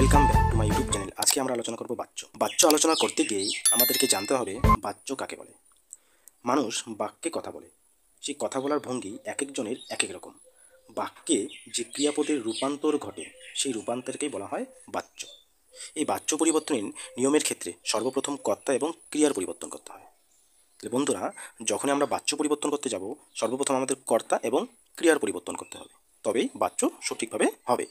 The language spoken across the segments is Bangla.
welcome back to my YouTube channel আজকে আমরা আলোচনা করব বাচ্চ বাচ্চ আলোচনা করতে গিয়ে আমাদেরকে জানতে হবে বাচ্চ কাকে বলে মানুষ বাক্যে কথা বলে সেই কথা বলার ভঙ্গি এক একজনের এক এক রকম বাক্যে যে ক্রিয়াপদের রূপান্তর ঘটে সেই রূপান্তরকেই বলা হয় বাচ্চ এই বাচ্চ পরিবর্তনের নিয়মের ক্ষেত্রে সর্বপ্রথম কর্তা এবং ক্রিয়ার পরিবর্তন করতে হয় তাহলে বন্ধুরা যখনই আমরা বাচ্চ পরিবর্তন করতে যাব সর্বপ্রথম আমাদের কর্তা এবং ক্রিয়ার পরিবর্তন করতে হবে তবেই বাচ্চ সঠিকভাবে হবে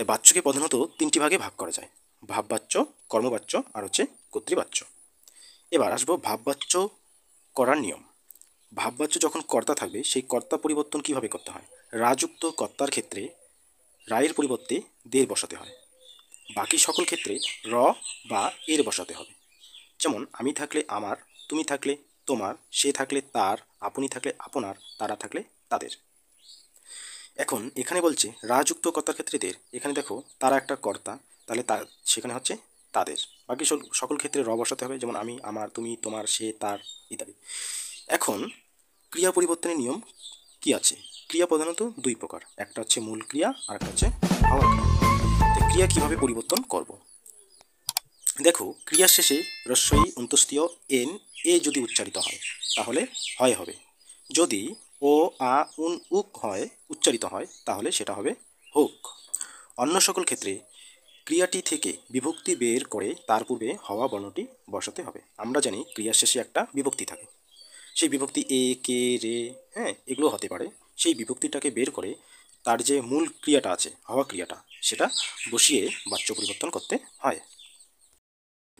তাই বাচ্চকে প্রধানত তিনটি ভাগে ভাগ করা যায় ভাববাচ্য কর্মবাচ্য আর হচ্ছে কর্তৃবাচ্য এবার আসবো ভাববাচ্য করার নিয়ম ভাববাচ্য যখন কর্তা থাকবে সেই কর্তা পরিবর্তন কিভাবে করতে হয় রাযুক্ত কর্তার ক্ষেত্রে রায়ের পরিবর্তে দের বসাতে হয় বাকি সকল ক্ষেত্রে র বা এর বসাতে হবে যেমন আমি থাকলে আমার তুমি থাকলে তোমার সে থাকলে তার আপনি থাকলে আপনার তারা থাকলে তাদের এখন এখানে বলছে রাজযুক্ত কর্তার ক্ষেত্রেদের এখানে দেখো তারা একটা কর্তা তাহলে তা সেখানে হচ্ছে তাদের বাকি সকল ক্ষেত্রে র বসাতে হবে যেমন আমি আমার তুমি তোমার সে তার ইত্যাদি এখন ক্রিয়া পরিবর্তনের নিয়ম কি আছে ক্রিয়া প্রধানত দুই প্রকার একটা হচ্ছে মূল ক্রিয়া আর একটা হচ্ছে ক্রিয়া কীভাবে পরিবর্তন করব দেখো ক্রিয়া শেষে রস্বই অন্তস্থীয় এন এ যদি উচ্চারিত হয় তাহলে হয় হবে যদি ও আ উন উক হয় উচ্চারিত হয় তাহলে সেটা হবে হোক অন্য সকল ক্ষেত্রে ক্রিয়াটি থেকে বিভক্তি বের করে তার পূর্বে হওয়া বর্ণটি বসাতে হবে আমরা জানি ক্রিয়ার শেষে একটা বিভক্তি থাকে সেই বিভক্তি এ কে রে হ্যাঁ এগুলো হতে পারে সেই বিভক্তিটাকে বের করে তার যে মূল ক্রিয়াটা আছে হওয়া ক্রিয়াটা সেটা বসিয়ে বাচ্য পরিবর্তন করতে হয়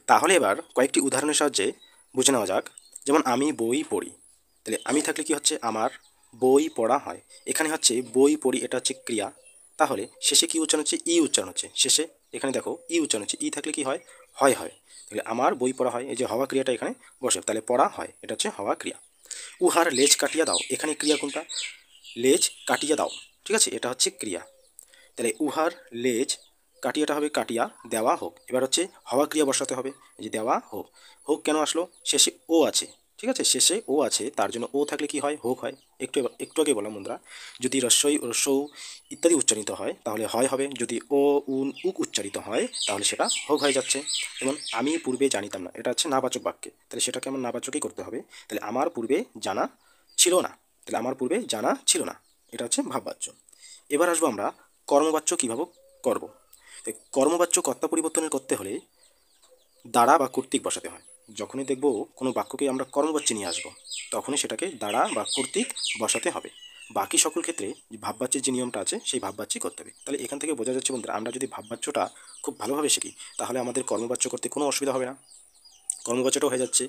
তাহলে এবার কয়েকটি উদাহরণের সাহায্যে বুঝে নেওয়া যাক যেমন আমি বই পড়ি তাহলে আমি থাকলে কি হচ্ছে আমার বই পড়া হয় এখানে হচ্ছে বই পড়ি এটা হচ্ছে ক্রিয়া তাহলে শেষে কি উচ্চারণ হচ্ছে ই উচ্চারণ হচ্ছে শেষে এখানে দেখো ই উচ্চারণ হচ্ছে ই থাকলে কি হয় হয় হয় তাহলে আমার বই পড়া হয় এই যে হওয়া ক্রিয়াটা এখানে বসে তাহলে পড়া হয় এটা হচ্ছে হওয়া ক্রিয়া উহার লেজ কাটিয়া দাও এখানে ক্রিয়া কোনটা লেজ কাটিয়া দাও ঠিক আছে এটা হচ্ছে ক্রিয়া তাহলে উহার লেজ কাটিয়াটা হবে কাটিয়া দেওয়া হোক এবার হচ্ছে হওয়া ক্রিয়া বসাতে হবে যে দেওয়া হোক হোক কেন আসলো শেষে ও আছে ঠিক আছে শেষে ও আছে তার জন্য ও থাকলে কি হয় হোক হয় একটু একটু আগে বললাম বন্ধুরা যদি রস্যই রস্যৌ ইত্যাদি উচ্চারিত হয় তাহলে হয় হবে যদি ও উন উক উচ্চারিত হয় তাহলে সেটা হোক হয়ে যাচ্ছে যেমন আমি পূর্বে জানিতাম না এটা হচ্ছে নাবাচক বাক্যে তাহলে সেটাকে আমার নাবাচকই করতে হবে তাহলে আমার পূর্বে জানা ছিল না তাহলে আমার পূর্বে জানা ছিল না এটা হচ্ছে ভাববাচ্য এবার আসবো আমরা কর্মবাচ্য কীভাবে করব কর্মবাচ্য কর্তা পরিবর্তনের করতে হলে দাঁড়া বা কর্তৃক বসাতে হয় যখনই দেখব কোনো বাক্যকে আমরা কর্মবাচ্যে নিয়ে আসবো তখনই সেটাকে দ্বারা বা কর্তৃক বসাতে হবে বাকি সকল ক্ষেত্রে যে ভাববাচ্যের যে নিয়মটা আছে সেই ভাববাচ্যই করতে হবে তাহলে এখান থেকে বোঝা যাচ্ছে বন্ধুরা আমরা যদি ভাববাচ্যটা খুব ভালোভাবে শিখি তাহলে আমাদের কর্মবাচ্য করতে কোনো অসুবিধা হবে না কর্মবাচ্যটাও হয়ে যাচ্ছে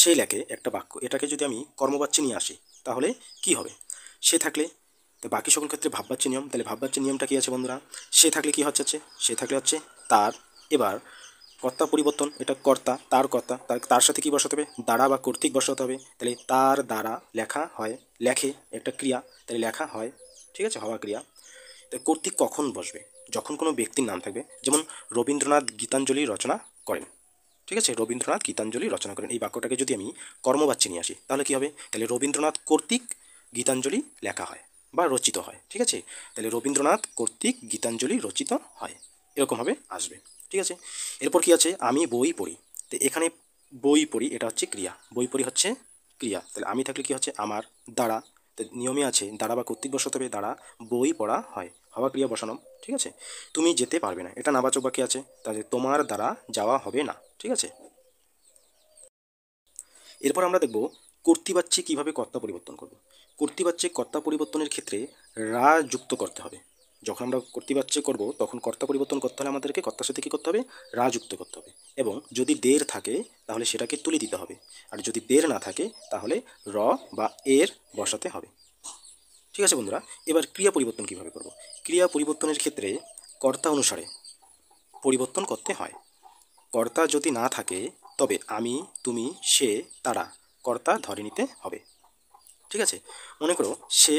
সেই লেখে একটা বাক্য এটাকে যদি আমি কর্মবাচ্যে নিয়ে আসি তাহলে কি হবে সে থাকলে তো বাকি সকল ক্ষেত্রে ভাববাচ্যের নিয়ম তাহলে ভাববাচ্যের নিয়মটা কী আছে বন্ধুরা সে থাকলে কী হচ্ছে সে থাকলে হচ্ছে তার এবার কর্তা পরিবর্তন এটা কর্তা তার কর্তা তার তার সাথে কি বসাতে হবে দ্বারা বা কর্তৃক বসাতে হবে তাহলে তার দ্বারা লেখা হয় লেখে একটা ক্রিয়া তাহলে লেখা হয় ঠিক আছে হওয়া ক্রিয়া তাহলে কর্তৃক কখন বসবে যখন কোনো ব্যক্তির নাম থাকবে যেমন রবীন্দ্রনাথ গীতাঞ্জলি রচনা করেন ঠিক আছে রবীন্দ্রনাথ গীতাঞ্জলি রচনা করেন এই বাক্যটাকে যদি আমি কর্মবাচ্যে নিয়ে আসি তাহলে কি হবে তাহলে রবীন্দ্রনাথ কর্তৃক গীতাঞ্জলি লেখা হয় বা রচিত হয় ঠিক আছে তাহলে রবীন্দ্রনাথ কর্তৃক গীতাঞ্জলি রচিত হয় এরকমভাবে আসবে ঠিক আছে এরপর কি আছে আমি বই পড়ি তো এখানে বই পড়ি এটা হচ্ছে ক্রিয়া বই পড়ি হচ্ছে ক্রিয়া তাহলে আমি থাকলে কি হচ্ছে আমার দ্বারা তো নিয়মে আছে দ্বারা বা কর্তৃক বসাতে হবে দ্বারা বই পড়া হয় হওয়া ক্রিয়া বসানো ঠিক আছে তুমি যেতে পারবে না এটা নাবাচক বাকি আছে তাহলে তোমার দ্বারা যাওয়া হবে না ঠিক আছে এরপর আমরা দেখব কর্তৃবাচ্যে কীভাবে কর্তা পরিবর্তন করব কর্তৃবাচ্যে কর্তা পরিবর্তনের ক্ষেত্রে রা যুক্ত করতে হবে যখন আমরা কর্তৃবাচ্য করব তখন কর্তা পরিবর্তন করতে হলে আমাদেরকে কর্তার সাথে কী করতে হবে রা যুক্ত করতে হবে এবং যদি দের থাকে তাহলে সেটাকে তুলে দিতে হবে আর যদি দের না থাকে তাহলে র বা এর বসাতে হবে ঠিক আছে বন্ধুরা এবার ক্রিয়া পরিবর্তন কীভাবে করব ক্রিয়া পরিবর্তনের ক্ষেত্রে কর্তা অনুসারে পরিবর্তন করতে হয় কর্তা যদি না থাকে তবে আমি তুমি সে তারা কর্তা ধরে নিতে হবে ঠিক আছে মনে করো সে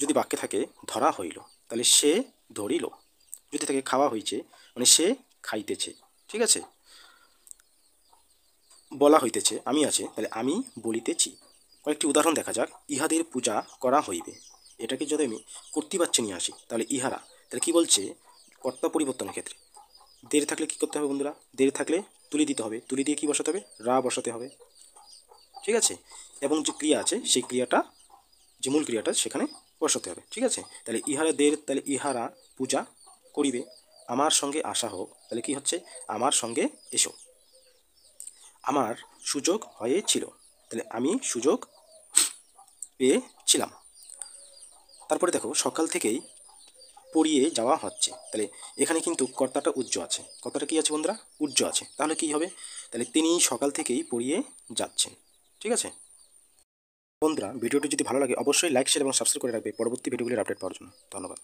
যদি বাক্যে থাকে ধরা হইল তাহলে সে ধরিল যদি তাকে খাওয়া হইছে মানে সে খাইতেছে ঠিক আছে বলা হইতেছে আমি আছে তাহলে আমি বলিতেছি কয়েকটি উদাহরণ দেখা যাক ইহাদের পূজা করা হইবে এটাকে যদি আমি পারছি নিয়ে আসি তাহলে ইহারা তাহলে কি বলছে কর্তা পরিবর্তনের ক্ষেত্রে দেরি থাকলে কি করতে হবে বন্ধুরা দেরি থাকলে তুলি দিতে হবে তুলি দিয়ে কি বসাতে হবে রা বসাতে হবে ঠিক আছে এবং যে ক্রিয়া আছে সেই ক্রিয়াটা যে মূল ক্রিয়াটা সেখানে বসাতে হবে ঠিক আছে তাহলে ইহারাদের তাহলে ইহারা পূজা করিবে আমার সঙ্গে আসা হোক তাহলে কি হচ্ছে আমার সঙ্গে এসো আমার সুযোগ হয়েছিল তাহলে আমি সুযোগ পেয়েছিলাম তারপরে দেখো সকাল থেকেই পড়িয়ে যাওয়া হচ্ছে তাহলে এখানে কিন্তু কর্তাটা উজ্জ্ব আছে কর্তাটা কী আছে বন্ধুরা উজ্জ্ব আছে তাহলে কি হবে তাহলে তিনি সকাল থেকেই পড়িয়ে যাচ্ছেন ঠিক আছে বন্ধুরা ভিডিওটি যদি ভালো লাগে অবশ্যই লাইক শেয়ার এবং সাবস্ক্রাইব করে রাখবে পরবর্তী ভিডিওগুলির আপডেট পাওয়ার জন্য ধন্যবাদ